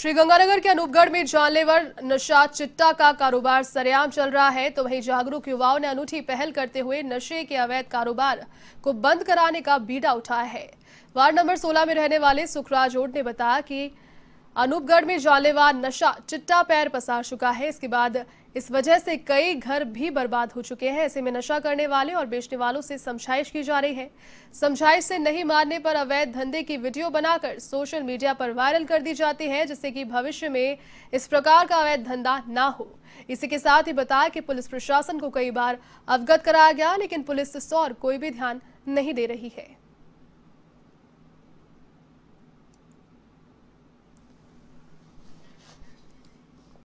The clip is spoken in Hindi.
श्रीगंगानगर के अनूपगढ़ में जानलेवर नशा चिट्टा का कारोबार सरेआम चल रहा है तो वहीं जागरूक युवाओं ने अनूठी पहल करते हुए नशे के अवैध कारोबार को बंद कराने का बीड़ा उठाया है वार्ड नंबर 16 में रहने वाले सुखराज ओड ने बताया कि अनूपगढ़ में जालेवा नशा चिट्टा पैर पसार चुका है इसके बाद इस वजह से कई घर भी बर्बाद हो चुके हैं ऐसे में नशा करने वाले और बेचने वालों से समझाइश की जा रही है समझाइश से नहीं मारने पर अवैध धंधे की वीडियो बनाकर सोशल मीडिया पर वायरल कर दी जाती है जिससे कि भविष्य में इस प्रकार का अवैध धंधा ना हो इसी के साथ ही बताया कि पुलिस प्रशासन को कई बार अवगत कराया गया लेकिन पुलिस इस और कोई भी ध्यान नहीं दे रही है